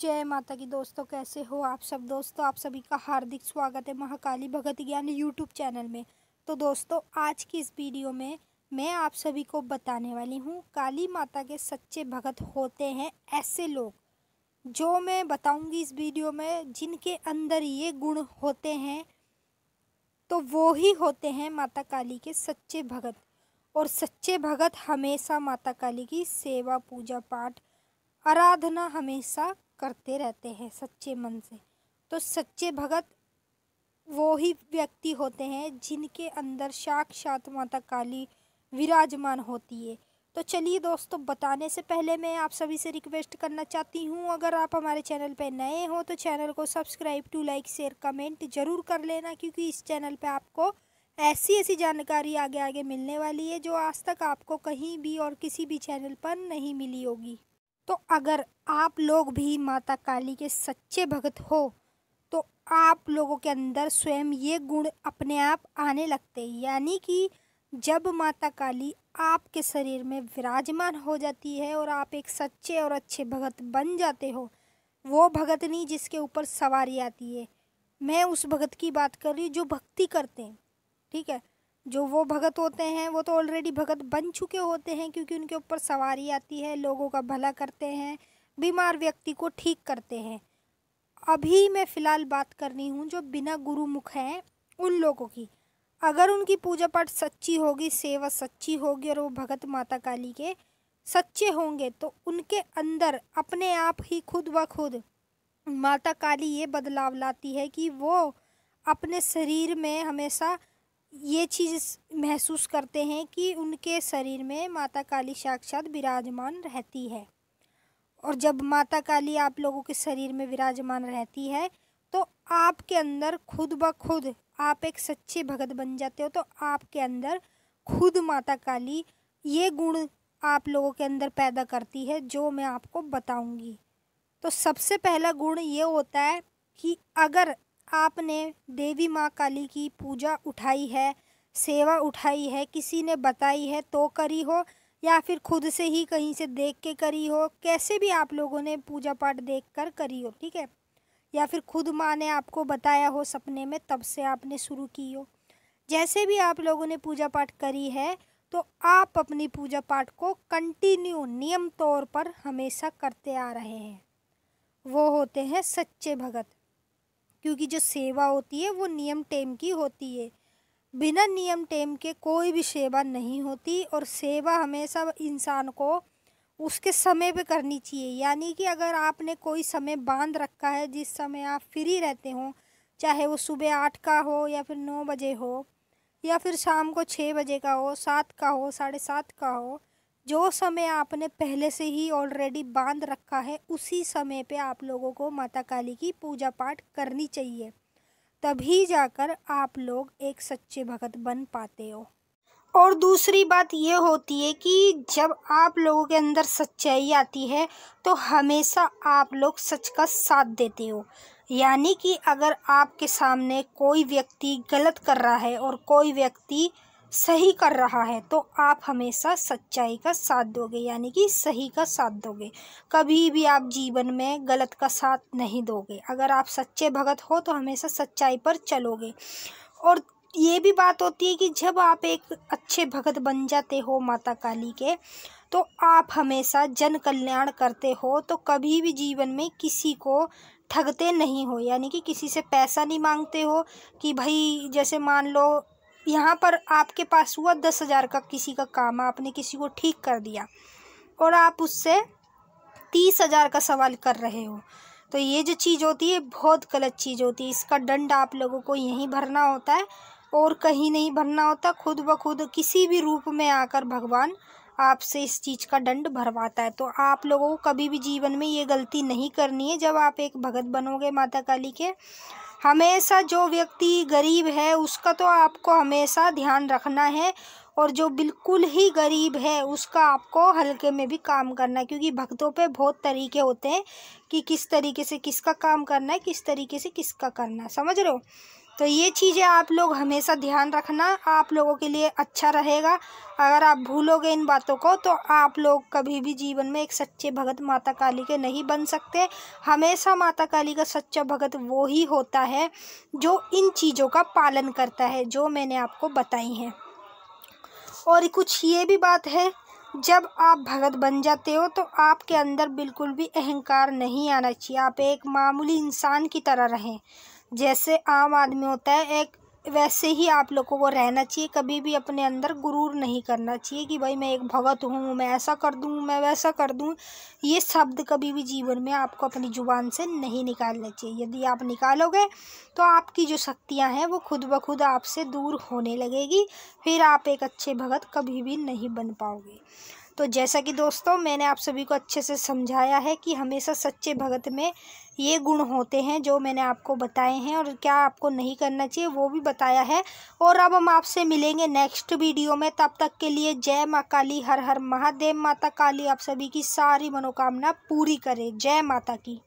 जय माता की दोस्तों कैसे हो आप सब दोस्तों आप सभी का हार्दिक स्वागत है महाकाली भगत ज्ञान यूट्यूब चैनल में तो दोस्तों आज की इस वीडियो में मैं आप सभी को बताने वाली हूँ काली माता के सच्चे भगत होते हैं ऐसे लोग जो मैं बताऊँगी इस वीडियो में जिनके अंदर ये गुण होते हैं तो वो ही होते हैं माता काली के सच्चे भगत और सच्चे भगत हमेशा माता काली की सेवा पूजा पाठ आराधना हमेशा करते रहते हैं सच्चे मन से तो सच्चे भगत वो ही व्यक्ति होते हैं जिनके अंदर साक्षात माता काली विराजमान होती है तो चलिए दोस्तों बताने से पहले मैं आप सभी से रिक्वेस्ट करना चाहती हूँ अगर आप हमारे चैनल पर नए हो तो चैनल को subscribe to like share comment ज़रूर कर लेना क्योंकि इस चैनल पर आपको ऐसी ऐसी जानकारी आगे आगे मिलने वाली है जो आज तक आपको कहीं भी और किसी भी चैनल पर नहीं मिली होगी तो अगर आप लोग भी माता काली के सच्चे भगत हो तो आप लोगों के अंदर स्वयं ये गुण अपने आप आने लगते हैं यानी कि जब माता काली आपके शरीर में विराजमान हो जाती है और आप एक सच्चे और अच्छे भगत बन जाते हो वो भगत नहीं जिसके ऊपर सवारी आती है मैं उस भगत की बात कर रही हूँ जो भक्ति करते हैं ठीक है जो वो भगत होते हैं वो तो ऑलरेडी भगत बन चुके होते हैं क्योंकि उनके ऊपर सवारी आती है लोगों का भला करते हैं बीमार व्यक्ति को ठीक करते हैं अभी मैं फ़िलहाल बात कर रही हूँ जो बिना गुरुमुख हैं उन लोगों की अगर उनकी पूजा पाठ सच्ची होगी सेवा सच्ची होगी और वो भगत माता काली के सच्चे होंगे तो उनके अंदर अपने आप ही खुद ब खुद माता काली ये बदलाव लाती है कि वो अपने शरीर में हमेशा ये चीज़ महसूस करते हैं कि उनके शरीर में माता काली साक्षात विराजमान रहती है और जब माता काली आप लोगों के शरीर में विराजमान रहती है तो आपके अंदर खुद ब खुद आप एक सच्चे भगत बन जाते हो तो आपके अंदर खुद माता काली ये गुण आप लोगों के अंदर पैदा करती है जो मैं आपको बताऊंगी तो सबसे पहला गुण ये होता है कि अगर आपने देवी माँ काली की पूजा उठाई है सेवा उठाई है किसी ने बताई है तो करी हो या फिर खुद से ही कहीं से देख के करी हो कैसे भी आप लोगों ने पूजा पाठ देख कर करी हो ठीक है या फिर खुद माँ ने आपको बताया हो सपने में तब से आपने शुरू की हो जैसे भी आप लोगों ने पूजा पाठ करी है तो आप अपनी पूजा पाठ को कंटिन्यू नियम तौर पर हमेशा करते आ रहे हैं वो होते हैं सच्चे भगत क्योंकि जो सेवा होती है वो नियम टेम की होती है बिना नियम टेम के कोई भी सेवा नहीं होती और सेवा हमेशा इंसान को उसके समय पे करनी चाहिए यानी कि अगर आपने कोई समय बांध रखा है जिस समय आप फ्री रहते हो चाहे वो सुबह आठ का हो या फिर नौ बजे हो या फिर शाम को छः बजे का हो सात का हो साढ़े सात का हो जो समय आपने पहले से ही ऑलरेडी बांध रखा है उसी समय पे आप लोगों को माता काली की पूजा पाठ करनी चाहिए तभी जाकर आप लोग एक सच्चे भगत बन पाते हो और दूसरी बात ये होती है कि जब आप लोगों के अंदर सच्चाई आती है तो हमेशा आप लोग सच का साथ देते हो यानी कि अगर आपके सामने कोई व्यक्ति गलत कर रहा है और कोई व्यक्ति सही कर रहा है तो आप हमेशा सच्चाई का साथ दोगे यानी कि सही का साथ दोगे कभी भी आप जीवन में गलत का साथ नहीं दोगे अगर आप सच्चे भगत हो तो हमेशा सच्चाई पर चलोगे और ये भी बात होती है कि जब आप एक अच्छे भगत बन जाते हो माता काली के तो आप हमेशा जन कल्याण करते हो तो कभी भी जीवन में किसी को ठगते नहीं हो यानी कि किसी से पैसा नहीं मांगते हो कि भाई जैसे मान लो यहाँ पर आपके पास हुआ दस हज़ार का किसी का काम आपने किसी को ठीक कर दिया और आप उससे तीस हज़ार का सवाल कर रहे हो तो ये जो चीज़ होती है बहुत गलत चीज़ होती है इसका दंड आप लोगों को यहीं भरना होता है और कहीं नहीं भरना होता खुद ब खुद किसी भी रूप में आकर भगवान आपसे इस चीज़ का दंड भरवाता है तो आप लोगों को कभी भी जीवन में ये गलती नहीं करनी है जब आप एक भगत बनोगे माता काली के हमेशा जो व्यक्ति गरीब है उसका तो आपको हमेशा ध्यान रखना है और जो बिल्कुल ही गरीब है उसका आपको हल्के में भी काम करना है क्योंकि भक्तों पे बहुत तरीके होते हैं कि किस तरीके से किसका काम करना है किस तरीके से किसका करना है समझ रहे हो तो ये चीज़ें आप लोग हमेशा ध्यान रखना आप लोगों के लिए अच्छा रहेगा अगर आप भूलोगे इन बातों को तो आप लोग कभी भी जीवन में एक सच्चे भगत माता काली के नहीं बन सकते हमेशा माता काली का सच्चा भगत वो ही होता है जो इन चीज़ों का पालन करता है जो मैंने आपको बताई हैं और कुछ ये भी बात है जब आप भगत बन जाते हो तो आपके अंदर बिल्कुल भी अहंकार नहीं आना चाहिए आप एक मामूली इंसान की तरह रहें जैसे आम आदमी होता है एक वैसे ही आप लोगों को रहना चाहिए कभी भी अपने अंदर गुरूर नहीं करना चाहिए कि भाई मैं एक भगत हूँ मैं ऐसा कर दूँ मैं वैसा कर दूँ ये शब्द कभी भी जीवन में आपको अपनी ज़ुबान से नहीं निकालना चाहिए यदि आप निकालोगे तो आपकी जो शक्तियाँ हैं वो खुद ब खुद आपसे दूर होने लगेगी फिर आप एक अच्छे भगत कभी भी नहीं बन पाओगे तो जैसा कि दोस्तों मैंने आप सभी को अच्छे से समझाया है कि हमेशा सच्चे भगत में ये गुण होते हैं जो मैंने आपको बताए हैं और क्या आपको नहीं करना चाहिए वो भी बताया है और अब हम आपसे मिलेंगे नेक्स्ट वीडियो में तब तक के लिए जय माँ काली हर हर महादेव माता काली आप सभी की सारी मनोकामना पूरी करें जय माता की